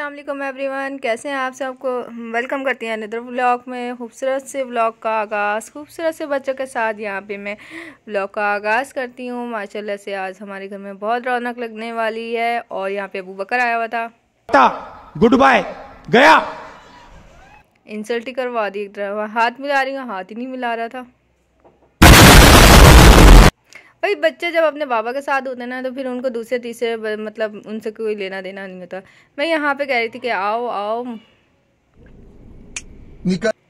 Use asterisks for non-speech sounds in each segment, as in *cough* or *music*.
Aslam everyone कैसे हैं आप सबको वेलकम करती हैं अनदर व्लॉग में खूबसूरत से व्लॉग का आगाज़ खूबसूरत से बच्चों के साथ यहाँ पे मैं व्लॉग का आगाज़ करती हूँ माशाल्लाह से आज हमारे घर में बहुत रौनक लगने वाली है और यहाँ पे अबू बकर आया हुआ था गुड बाय गया इंसल्ट ही करवा दी एक हाथ मिला रही हूँ हाथ ही नहीं मिला रहा था भाई बच्चे जब अपने बाबा के साथ होते हैं ना तो फिर उनको दूसरे तीसरे मतलब उनसे कोई लेना देना नहीं होता मैं यहाँ पे कह रही थी कि आओ आओ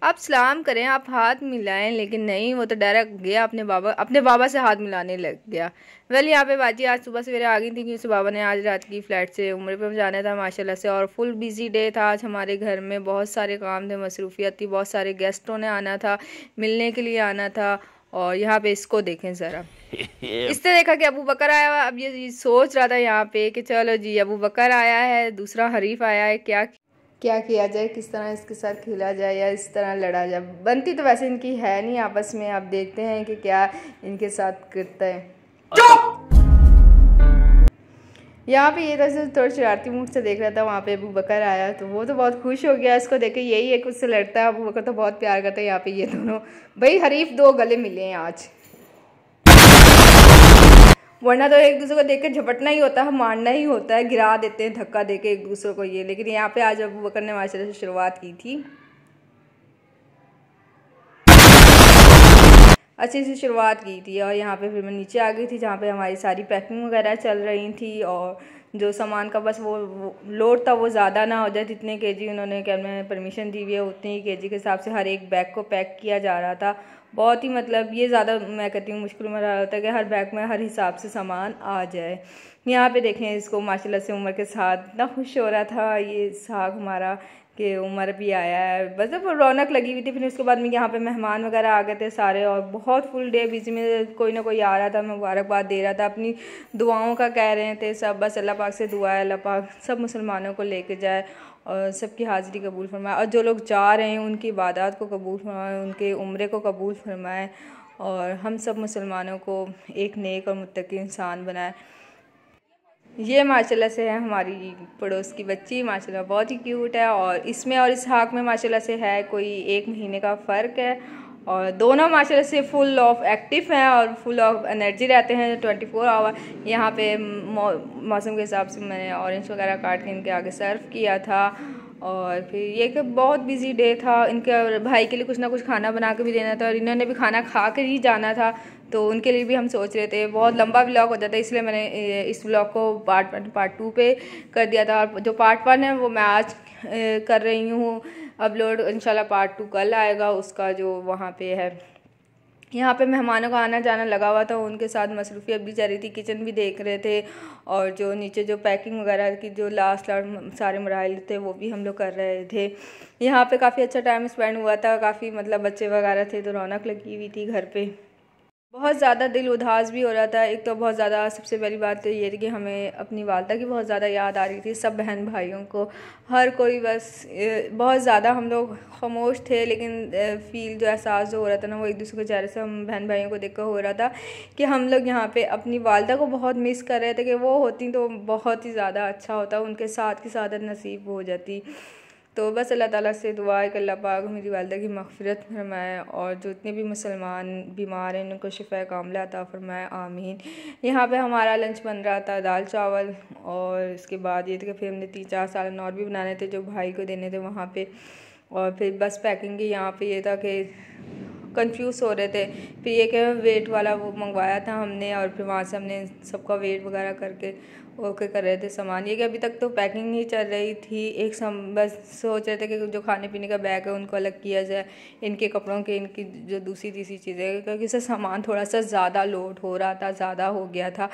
आप सलाम करें आप हाथ मिलाएं लेकिन नहीं वो तो डायरेक्ट गया अपने बाबा अपने बाबा से हाथ मिलाने लग गया वेल यहाँ पे बाजी आज सुबह सवेरे आ गई थी क्योंकि बाबा ने आज रात की फ़्लैट से उम्र पर जाना था माशाल्लाह से और फुल बिजी डे था आज हमारे घर में बहुत सारे काम थे मसरूफियत थी बहुत सारे गेस्टों ने आना था मिलने के लिए आना था और यहाँ पे इसको देखें ज़रा *laughs* इसने देखा कि अबू बकर आया हुआ अब ये सोच रहा था यहाँ पे कि चलो जी अबू बकर आया है दूसरा हरीफ आया है क्या क्या किया जाए किस तरह इसके साथ खेला जाए या इस तरह लड़ा जाए बनती तो वैसे इनकी है नहीं आपस में आप देखते हैं कि क्या इनके साथ करता है यहाँ पे ये तस्वीर थोड़ा शरारती मूड से देख रहा था वहाँ पे अबू बकर आया तो वो तो बहुत खुश हो गया इसको देखे यही एक उससे लड़ता है अबू बकर तो बहुत प्यार करता है यहाँ पे ये दोनों भाई हरीफ दो गले मिले हैं आज वरना तो एक दूसरे को देख कर झपटना ही होता है मारना ही होता है गिरा देते हैं धक्का दे एक दूसरे को ये लेकिन यहाँ पे आज अबू बकर ने माशाल्लाह से शुरुआत की थी अच्छे से शुरुआत की थी और यहाँ पे फिर मैं नीचे आ गई थी जहाँ पे हमारी सारी पैकिंग वगैरह चल रही थी और जो सामान का बस वो, वो लोड था वो ज़्यादा ना हो जाए जितने के जी उन्होंने क्या मैं परमिशन दी हुई है उतने ही के जी के हिसाब से हर एक बैग को पैक किया जा रहा था बहुत ही मतलब ये ज़्यादा मैं कहती हूँ मुश्किल में रहा होता है कि हर बैग में हर हिसाब से सामान आ जाए यहाँ पे देखें इसको माशाल्लाह से उम्र के साथ इतना खुश हो रहा था ये साग हमारा कि उमर भी आया है बस जब रौनक लगी हुई थी फिर उसके बाद में यहाँ पे मेहमान वगैरह आ गए थे सारे और बहुत फुल डे बिजी में कोई ना कोई आ रहा था मैं मुबारकबाद दे रहा था अपनी दुआओं का कह रहे थे सब बस अल्लाह पाक से दुआ है अल्लाह पाक सब मुसलमानों को लेके जाए और सबकी हाज़िरी कबूल फरमाए और जो लोग जा रहे हैं उनकी इबादत को कबूल फरमाए उनके उम्र को कबूल फरमाए और हम सब मुसलमानों को एक नेक और मुतकी इंसान बनाए ये माशाल्लाह से है हमारी पड़ोस की बच्ची माशाल्लाह बहुत ही क्यूट है और इसमें और इस हाक में माशाल्लाह से है कोई एक महीने का फ़र्क है और दोनों माशाल्लाह से फुल ऑफ एक्टिव हैं और फुल ऑफ एनर्जी रहते हैं ट्वेंटी फोर आवर यहाँ पे मौसम के हिसाब से मैंने ऑरेंज वगैरह काट के इनके आगे सर्व किया था और फिर ये कि बहुत बिजी डे था इनके भाई के लिए कुछ ना कुछ खाना बना के भी देना था और इन्होंने भी खाना खा कर ही जाना था तो उनके लिए भी हम सोच रहे थे बहुत लंबा ब्लॉग हो जाता है इसलिए मैंने इस ब्लॉग को पार्ट वन पार्ट टू पे कर दिया था और जो पार्ट वन है वो मैं आज कर रही हूँ अपलोड इंशाल्लाह पार्ट टू कल आएगा उसका जो वहाँ पे है यहाँ पे मेहमानों का आना जाना लगा हुआ था उनके साथ मसरूफियत भी जा रही थी किचन भी देख रहे थे और जो नीचे जो पैकिंग वगैरह की जो लास्ट लास्ट सारे मराइल थे वो भी हम लोग कर रहे थे यहाँ पे काफ़ी अच्छा टाइम स्पेंड हुआ था काफ़ी मतलब बच्चे वगैरह थे तो रौनक लगी हुई थी घर पर बहुत ज़्यादा दिल उदास भी हो रहा था एक तो बहुत ज़्यादा सबसे पहली बात तो ये थी कि हमें अपनी वालदा की बहुत ज़्यादा याद आ रही थी सब बहन भाइयों को हर कोई बस बहुत ज़्यादा हम लोग खामोश थे लेकिन फ़ील जो एहसास जो हो रहा था ना वो एक दूसरे के चेहरे से हम बहन भाइयों को कर हो रहा था कि हम लोग यहाँ पर अपनी वालदा को बहुत मिस कर रहे थे कि वो होती तो बहुत ही ज़्यादा अच्छा होता उनके साथ की सादत नसीब हो जाती तो बस अल्लाह ताला से दुआ है कि अल्लाह पाक मेरी वालदा की मगफरत फरमाए और जो इतने भी मुसलमान बीमार हैं उनको शिफा कामला अता फरमाए आमीन यहाँ पे हमारा लंच बन रहा था दाल चावल और इसके बाद ये थे कि फिर हमने तीन चार साल और भी बनाने थे जो भाई को देने थे वहाँ पर और फिर बस पैकिंग की यहाँ पर ये था कि कंफ्यूज हो रहे थे फिर ये कि वेट वाला वो मंगवाया था हमने और फिर वहाँ से हमने सबका वेट वगैरह करके ओके कर रहे थे सामान ये कि अभी तक तो पैकिंग ही चल रही थी एक सम बस सोच रहे थे कि जो खाने पीने का बैग है उनको अलग किया जाए इनके कपड़ों के इनकी जो दूसरी तीसरी चीज़ें क्योंकि सर सामान थोड़ा सा ज़्यादा लोड हो रहा था ज़्यादा हो गया था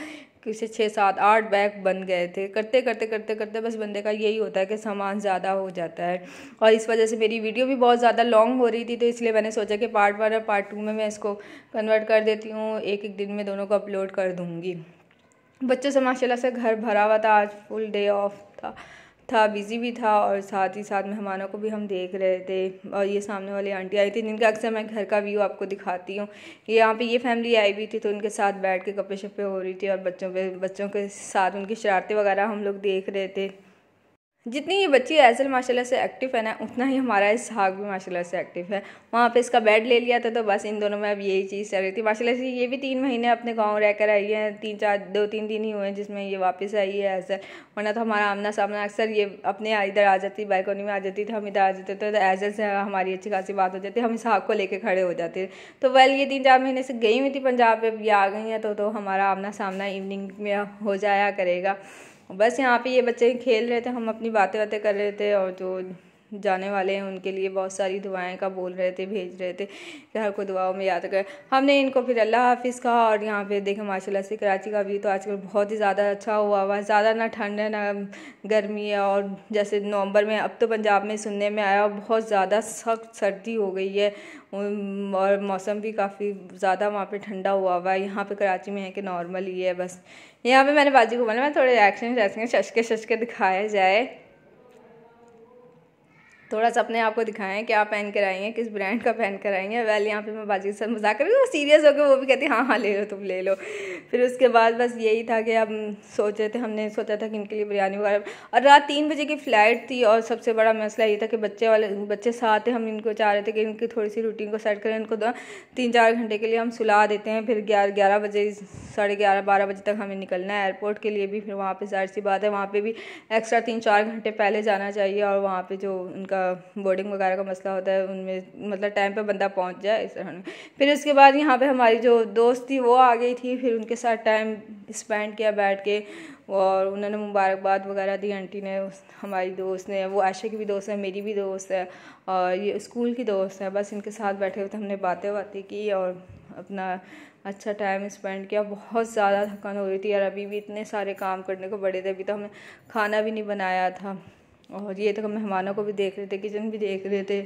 किसी छः सात आठ बैग बन गए थे करते करते करते करते बस बंदे का यही होता है कि सामान ज़्यादा हो जाता है और इस वजह से मेरी वीडियो भी बहुत ज़्यादा लॉन्ग हो रही थी तो इसलिए मैंने सोचा कि पार्ट वन और पार्ट टू में मैं इसको कन्वर्ट कर देती हूँ एक एक दिन में दोनों को अपलोड कर दूँगी बच्चों से माशाल्लाह से घर भरा हुआ था आज फुल डे ऑफ था था बिज़ी भी था और साथ ही साथ मेहमानों को भी हम देख रहे थे और ये सामने वाली आंटी आई थी जिनका अक्सर मैं घर का व्यू आपको दिखाती हूँ यहाँ पे ये फैमिली आई हुई थी तो उनके साथ बैठ के गप्पे शप्पे हो रही थी और बच्चों पे बच्चों के साथ उनकी शरारतें वगैरह हम लोग देख रहे थे जितनी ये बच्ची एजल माशाल्लाह से एक्टिव है ना उतना ही हमारा इसहाक भी माशाल्लाह से एक्टिव है वहाँ पे इसका बेड ले लिया था तो बस इन दोनों में अब यही चीज़ चल रही थी माशाल्लाह से ये भी तीन महीने अपने गांव रहकर आई है तीन चार दो तीन दिन ही हुए हैं जिसमें ये वापस आई है एजल वरना तो हमारा आमना सामना अक्सर ये अपने इधर आ जाती बाइकोनी में आ जाती तो हम इधर आ जाते तो एजल से हमारी अच्छी खासी बात हो जाती हम इसहाक को लेकर खड़े हो जाते तो वेल ये तीन चार महीने से गई हुई थी पंजाब में ये आ गई हैं तो, तो हमारा आमना सामना इवनिंग में हो जाया करेगा बस यहाँ पे ये बच्चे खेल रहे थे हम अपनी बातें बातें कर रहे थे और जो जाने वाले हैं उनके लिए बहुत सारी दुआएं का बोल रहे थे भेज रहे थे कि हर को दुआओं में याद कर हमने इनको फिर अल्लाह हाफिज़ कहा और यहाँ पे देखें माशाल्लाह से कराची का व्यू तो आजकल बहुत ही ज़्यादा अच्छा हुआ हुआ है ज़्यादा ना ठंड है ना गर्मी है और जैसे नवंबर में अब तो पंजाब में सुनने में आया और बहुत ज़्यादा सख्त सर्दी हो गई है और मौसम भी काफ़ी ज़्यादा वहाँ पर ठंडा हुआ हुआ है यहाँ पर कराची में है कि नॉर्मल ही है बस यहाँ पर मैंने बाजी को बोला मैं थोड़े रिएक्शन रिएक्शन शशके शशके दिखाया जाए थोड़ा सा अपने आप को दिखाएं क्या पहन कर आई हैं किस ब्रांड का पहन कर आई हैं वैल यहाँ पे मैं बाजी के साथ मजाक कर रही हूँ सीरियस होकर वो भी कहती हाँ हाँ ले लो तुम ले लो फिर उसके बाद बस यही था कि अब सोच रहे थे हमने सोचा था कि इनके लिए बिरयानी वगैरह और रात तीन बजे की फ़्लाइट थी और सबसे बड़ा मसला ये था कि बच्चे वाले बच्चे साथ थे हम इनको चाह रहे थे कि इनकी थोड़ी सी रूटीन को सेट करें इनको तीन चार घंटे के लिए हम सुला देते हैं फिर ग्यारह ग्यारह बजे साढ़े ग्यारह बारह बजे तक हमें निकलना है एयरपोर्ट के लिए भी फिर वहाँ पर जाहिर सी बात है वहाँ पर भी एक्स्ट्रा तीन चार घंटे पहले जाना चाहिए और वहाँ पर जो उनका बोर्डिंग वगैरह का मसला होता है उनमें मतलब टाइम पर बंदा पहुँच जाए इस तरह फिर उसके बाद यहाँ पर हमारी जो दोस्त थी वो आ गई थी फिर उनके साथ टाइम स्पेंड किया बैठ के और उन्होंने मुबारकबाद वगैरह दी आंटी ने हमारी दोस्त ने वो आशे की भी दोस्त है मेरी भी दोस्त है और ये स्कूल की दोस्त है बस इनके साथ बैठे हुए थे हमने बातें बातें की और अपना अच्छा टाइम स्पेंड किया बहुत ज़्यादा थकान हो रही थी यार अभी भी इतने सारे काम करने को बड़े थे अभी तो हमने खाना भी नहीं बनाया था और ये तो मेहमानों को भी देख रहे थे किचन भी देख रहे थे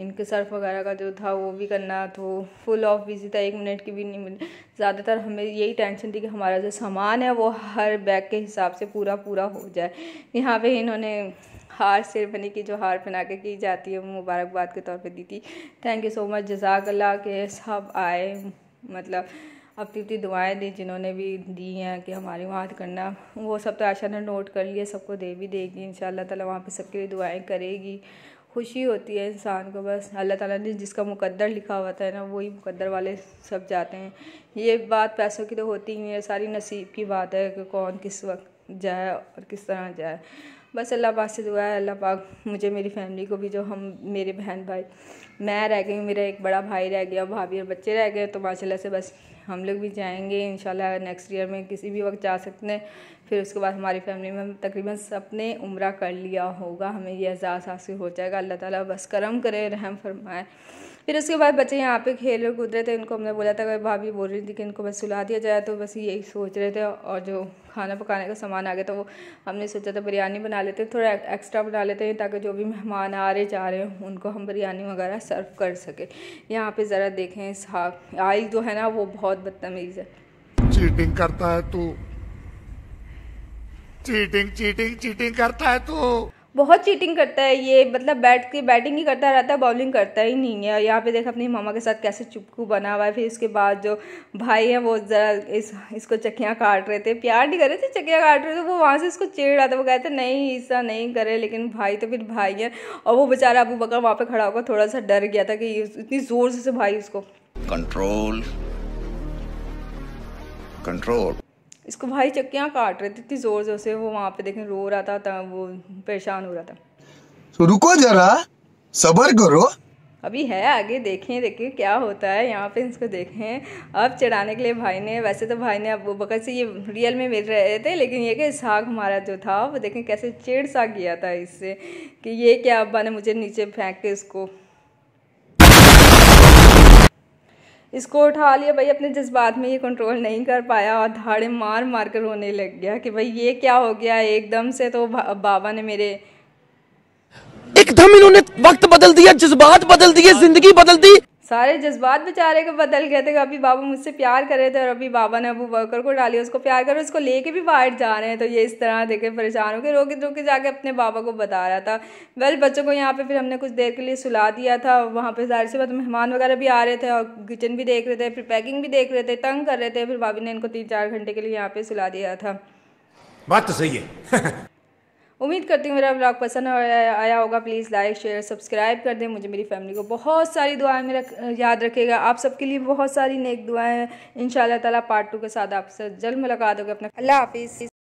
इनके सर्फ वगैरह का जो था वो भी करना तो फुल ऑफ बिजी था एक मिनट की भी नहीं मिली ज़्यादातर हमें यही टेंशन थी कि हमारा जो सामान है वो हर बैग के हिसाब से पूरा पूरा हो जाए यहाँ पे इन्होंने हार सेरेमनी की जो हार पहना के की जाती है वो मुबारकबाद के तौर पे दी थी थैंक यू सो मच जजाकल्ला के सब आए मतलब अपनी अपनी दुआएं दी जिन्होंने भी दी हैं कि हमारे वहाँ करना वो सब तो आशा ने नोट कर लिया सबको दे भी देगी इन शाला तला वहाँ पर सबके लिए दुआएँ करेगी खुशी होती है इंसान को बस अल्लाह ताला ने जिसका मुकद्दर लिखा हुआ था ना वही मुकद्दर वाले सब जाते हैं ये बात पैसों की तो होती ही है सारी नसीब की बात है कि कौन किस वक्त जाए और किस तरह जाए बस अल्लाह पाक से दुआ है अल्लाह पाक मुझे मेरी फैमिली को भी जो हम मेरे बहन भाई मैं रह गई मेरा एक बड़ा भाई रह गया भाभी और बच्चे रह गए तो माशाला से बस हम लोग भी जाएंगे इन नेक्स्ट ईयर में किसी भी वक्त जा सकते हैं फिर उसके बाद हमारी फैमिली में तकरीबन सब ने उम्र कर लिया होगा हमें यह एहसास हासिल हो जाएगा अल्लाह ताला बस करम करे रहम फरमाए फिर उसके बाद बच्चे यहाँ पे खेल और कूद रहे थे इनको हमने बोला था अगर भाभी बोल रही थी कि इनको बस सुला दिया जाए तो बस यही सोच रहे थे और जो खाना पकाने का सामान आ गया तो वो हमने सोचा था बिरयानी बना लेते हैं थोड़ा एक्स्ट्रा बना लेते हैं ताकि जो भी मेहमान आ रहे जा रहे हैं उनको हम बिरयानी वगैरह सर्व कर सकें यहाँ पर ज़रा देखें साग आयल जो है ना वो बहुत बदतमीज़ है चीटिंग करता है तो चीटिंग चीटिंग चीटिंग करता है तो बहुत चीटिंग करता है ये मतलब बैट के बैटिंग ही करता रहता है बॉलिंग करता ही नहीं है यहाँ पे देख अपनी मामा के साथ कैसे चुपकू बना हुआ है फिर उसके बाद जो भाई है वो ज़रा इस इसको चकियाँ काट रहे थे प्यार नहीं कर रहे थे चकियाँ काट रहे थे वो वहाँ से इसको चिड़ रहा था वो कहते नहीं ऐसा नहीं करे लेकिन भाई तो फिर भाई है और वो बेचारा अबू बकर वहाँ पर खड़ा होकर थोड़ा सा डर गया था कि इतनी ज़ोर से भाई उसको कंट्रोल कंट्रोल इसको भाई चक्कियाँ काट रहे थे इतनी ज़ोर ज़ोर से वो वहाँ पे देखें रो रहा था वो परेशान हो रहा था तो रुको जरा सबर करो अभी है आगे देखें देखें क्या होता है यहाँ पे इसको देखें अब चढ़ाने के लिए भाई ने वैसे तो भाई ने अब बकर से ये रियल में मिल रहे थे लेकिन ये कि साग हमारा जो था वो देखें कैसे चेड़ सा गया था इससे कि ये क्या अब्बा ने मुझे नीचे फेंक के इसको इसको उठा लिया भाई अपने जज्बात में ये कंट्रोल नहीं कर पाया और धाड़े मार मार कर रोने लग गया कि भाई ये क्या हो गया एकदम से तो बाबा ने मेरे एकदम इन्होंने वक्त बदल दिया जज्बात बदल दिए जिंदगी बदल दी सारे जज्बात बेचारे को बदल गए थे अभी बाबा मुझसे प्यार कर रहे थे और अभी बाबा ने अबू बकर को डाली उसको प्यार कर उसको लेके भी बाहर जा रहे हैं तो ये इस तरह देखे परेशान हो के रोके रोके तो जाके अपने बाबा को बता रहा था वेल बच्चों को यहाँ पे फिर हमने कुछ देर के लिए सुला दिया था वहाँ पे जाहिर सी बात मेहमान वगैरह भी आ रहे थे और किचन भी देख रहे थे फिर पैकिंग भी देख रहे थे तंग कर रहे थे फिर भाभी ने इनको तीन चार घंटे के लिए यहाँ पे सुला दिया था बात तो सही है *laughs* उम्मीद करती हूँ मेरा ब्लॉग पसंद आया होगा प्लीज़ लाइक शेयर सब्सक्राइब कर दें मुझे मेरी फैमिली को बहुत सारी दुआएं मेरा याद रखेगा आप सबके लिए बहुत सारी नेक दुआएं इन ताला पार्ट टू के साथ आपसे जल्द मुलाकात होगी अपना अल्लाह हाफिज़